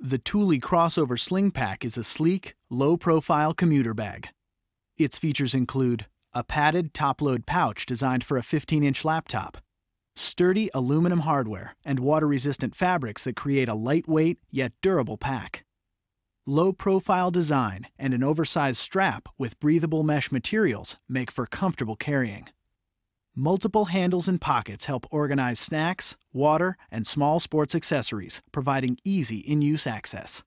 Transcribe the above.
The Thule Crossover Sling Pack is a sleek, low-profile commuter bag. Its features include a padded top-load pouch designed for a 15-inch laptop, sturdy aluminum hardware, and water-resistant fabrics that create a lightweight yet durable pack. Low-profile design and an oversized strap with breathable mesh materials make for comfortable carrying. Multiple handles and pockets help organize snacks, water, and small sports accessories, providing easy in-use access.